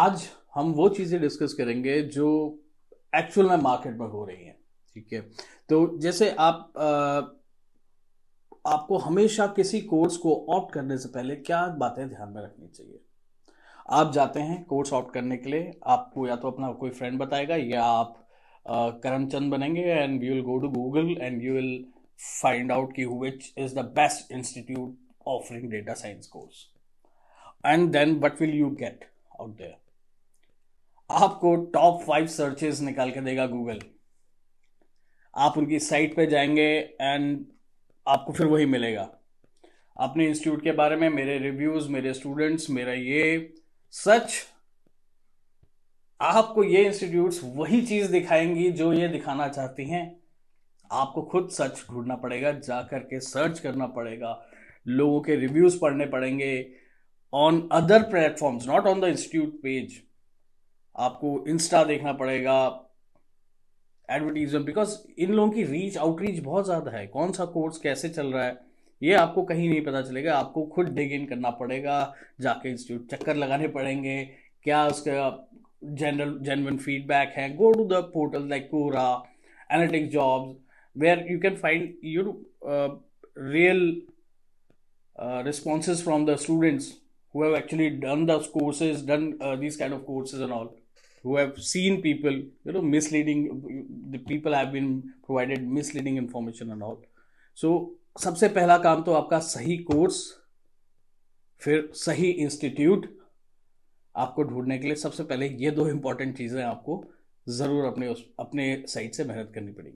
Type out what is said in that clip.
आज हम वो चीज़ें डिस्कस करेंगे जो एक्चुअल में मार्केट में हो रही हैं ठीक है तो जैसे आप आ, आपको हमेशा किसी कोर्स को ऑप्ट करने से पहले क्या बातें ध्यान में रखनी चाहिए आप जाते हैं कोर्स ऑप्ट करने के लिए आपको या तो अपना कोई फ्रेंड बताएगा या आप करमचंद बनेंगे and you will go to Google and you will find out की which is the best institute offering data science course and then what will you get out there आपको टॉप फाइव सर्चेस निकाल के देगा Google आप उनकी site पे जाएंगे and आपको फिर वही मिलेगा अपने इंस्टीट्यूट के बारे में मेरे रिव्यूज़ मेरे स्टूडेंट्स मेरा ये सच आपको ये इंस्टीट्यूट्स वही चीज़ दिखाएंगी जो ये दिखाना चाहती हैं आपको खुद सच ढूंढना पड़ेगा जा करके सर्च करना पड़ेगा लोगों के रिव्यूज़ पढ़ने पड़ेंगे on other platforms not on the institute page आपको इंस्टा देखना पड़ेगा एडवर्टीजमेंट बिकॉज इन लोगों की रीच आउटरीच बहुत ज़्यादा है कौन सा कोर्स कैसे चल रहा है ये आपको कहीं नहीं पता चलेगा आपको खुद डिग इन करना पड़ेगा जाके इंस्टीट्यूट चक्कर लगाने पड़ेंगे क्या उसका जनरल जेनवन फीडबैक है go to the portal like Quora analytics jobs where you can find you real response from the students who have actually done actually done those courses done uh, these who have seen people, you know, misleading, the people have been provided misleading information and all. So, सबसे पहला काम तो आपका सही course फिर सही institute आपको ढूंढने के लिए सबसे पहले ये दो इंपॉर्टेंट चीज़ें आपको ज़रूर अपने उस अपने साइड से मेहनत करनी पड़ेगी